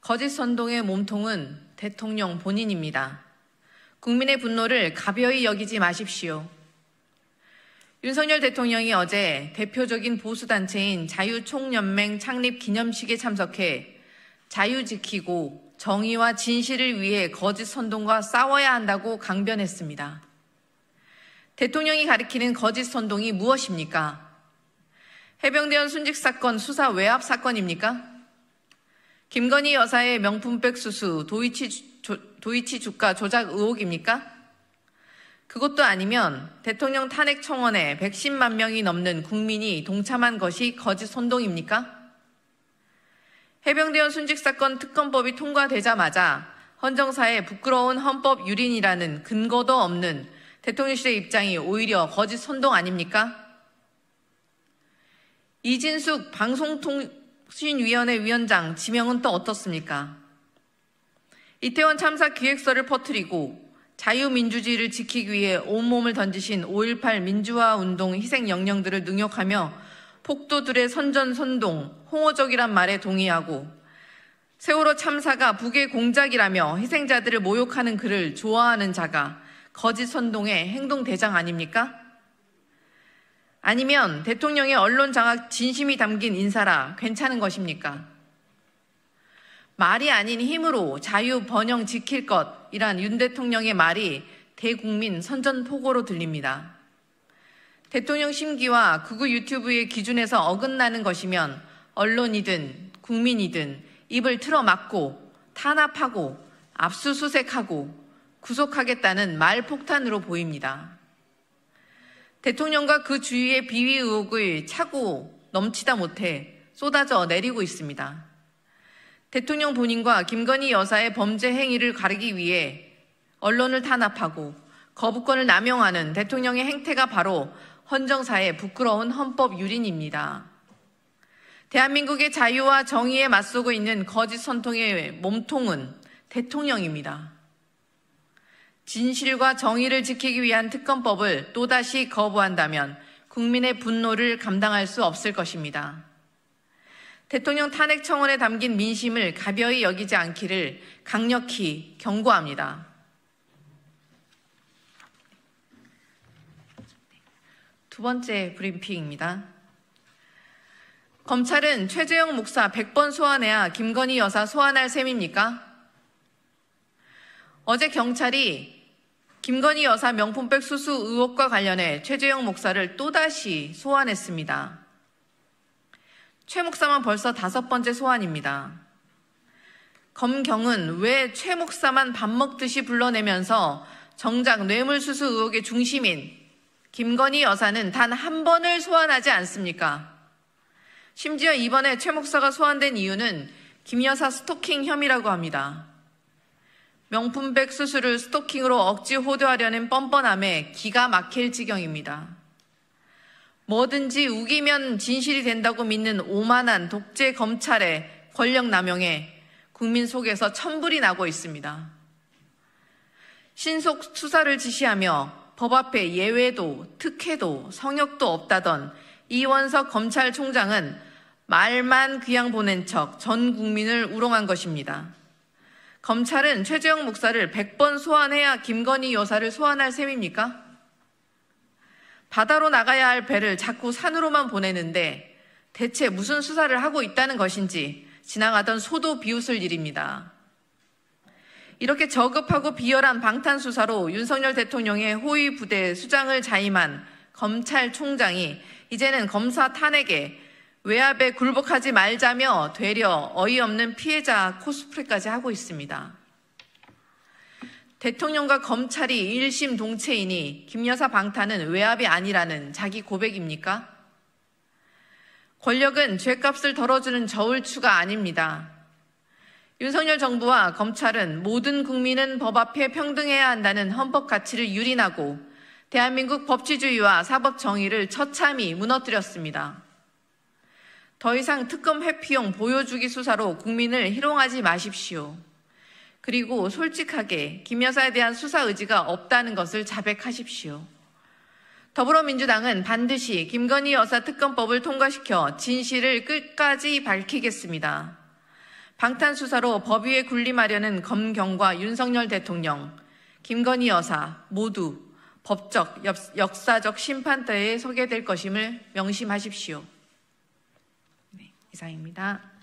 거짓 선동의 몸통은 대통령 본인입니다. 국민의 분노를 가벼이 여기지 마십시오. 윤석열 대통령이 어제 대표적인 보수단체인 자유총연맹 창립 기념식에 참석해 자유 지키고 정의와 진실을 위해 거짓 선동과 싸워야 한다고 강변했습니다. 대통령이 가리키는 거짓 선동이 무엇입니까? 해병대원 순직 사건 수사 외압 사건입니까? 김건희 여사의 명품백 수수 도이치, 조, 도이치 주가 조작 의혹입니까? 그것도 아니면 대통령 탄핵 청원에 110만 명이 넘는 국민이 동참한 것이 거짓 선동입니까? 해병대원 순직 사건 특검법이 통과되자마자 헌정사의 부끄러운 헌법 유린이라는 근거도 없는 대통령실의 입장이 오히려 거짓 선동 아닙니까? 이진숙 방송통, 혁신위원회 위원장 지명은 또 어떻습니까? 이태원 참사 기획서를 퍼뜨리고 자유민주주의를 지키기 위해 온몸을 던지신 5.18 민주화운동 희생 영령들을 능욕하며 폭도들의 선전선동, 홍어적이란 말에 동의하고 세월호 참사가 북의 공작이라며 희생자들을 모욕하는 글을 좋아하는 자가 거짓 선동의 행동대장 아닙니까? 아니면 대통령의 언론 장악 진심이 담긴 인사라 괜찮은 것입니까? 말이 아닌 힘으로 자유 번영 지킬 것이란 윤 대통령의 말이 대국민 선전포고로 들립니다. 대통령 심기와 극우 유튜브의 기준에서 어긋나는 것이면 언론이든 국민이든 입을 틀어막고 탄압하고 압수수색하고 구속하겠다는 말폭탄으로 보입니다. 대통령과 그 주위의 비위 의혹을 차고 넘치다 못해 쏟아져 내리고 있습니다. 대통령 본인과 김건희 여사의 범죄 행위를 가리기 위해 언론을 탄압하고 거부권을 남용하는 대통령의 행태가 바로 헌정사의 부끄러운 헌법 유린입니다. 대한민국의 자유와 정의에 맞서고 있는 거짓 선통의 몸통은 대통령입니다. 진실과 정의를 지키기 위한 특검법을 또다시 거부한다면 국민의 분노를 감당할 수 없을 것입니다. 대통령 탄핵 청원에 담긴 민심을 가벼이 여기지 않기를 강력히 경고합니다. 두 번째 브리핑입니다. 검찰은 최재형 목사 100번 소환해야 김건희 여사 소환할 셈입니까? 어제 경찰이 김건희 여사 명품백 수수 의혹과 관련해 최재형 목사를 또다시 소환했습니다. 최 목사만 벌써 다섯 번째 소환입니다. 검경은 왜 최 목사만 밥 먹듯이 불러내면서 정작 뇌물수수 의혹의 중심인 김건희 여사는 단 한 번을 소환하지 않습니까? 심지어 이번에 최 목사가 소환된 이유는 김 여사 스토킹 혐의라고 합니다. 명품백 수술을 스토킹으로 억지 호도하려는 뻔뻔함에 기가 막힐 지경입니다. 뭐든지 우기면 진실이 된다고 믿는 오만한 독재 검찰의 권력 남용에 국민 속에서 천불이 나고 있습니다. 신속 수사를 지시하며 법 앞에 예외도 특혜도 성역도 없다던 이원석 검찰총장은 말만 귀양 보낸 척 전 국민을 우롱한 것입니다. 검찰은 최재형 목사를 100번 소환해야 김건희 여사를 소환할 셈입니까? 바다로 나가야 할 배를 자꾸 산으로만 보내는데 대체 무슨 수사를 하고 있다는 것인지 지나가던 소도 비웃을 일입니다. 이렇게 저급하고 비열한 방탄수사로 윤석열 대통령의 호위 부대 수장을 자임한 검찰총장이 이제는 검사 탄핵에 외압에 굴복하지 말자며 되려 어이없는 피해자 코스프레까지 하고 있습니다. 대통령과 검찰이 일심 동체이니 김여사 방탄은 외압이 아니라는 자기 고백입니까? 권력은 죄값을 덜어주는 저울추가 아닙니다. 윤석열 정부와 검찰은 모든 국민은 법 앞에 평등해야 한다는 헌법 가치를 유린하고 대한민국 법치주의와 사법 정의를 처참히 무너뜨렸습니다. 더 이상 특검 회피용 보여주기 수사로 국민을 희롱하지 마십시오. 그리고 솔직하게 김 여사에 대한 수사 의지가 없다는 것을 자백하십시오. 더불어민주당은 반드시 김건희 여사 특검법을 통과시켜 진실을 끝까지 밝히겠습니다. 방탄수사로 법 위에 군림하려는 검경과 윤석열 대통령, 김건희 여사 모두 법적, 역사적 심판대에 서게 될 것임을 명심하십시오. 이상입니다.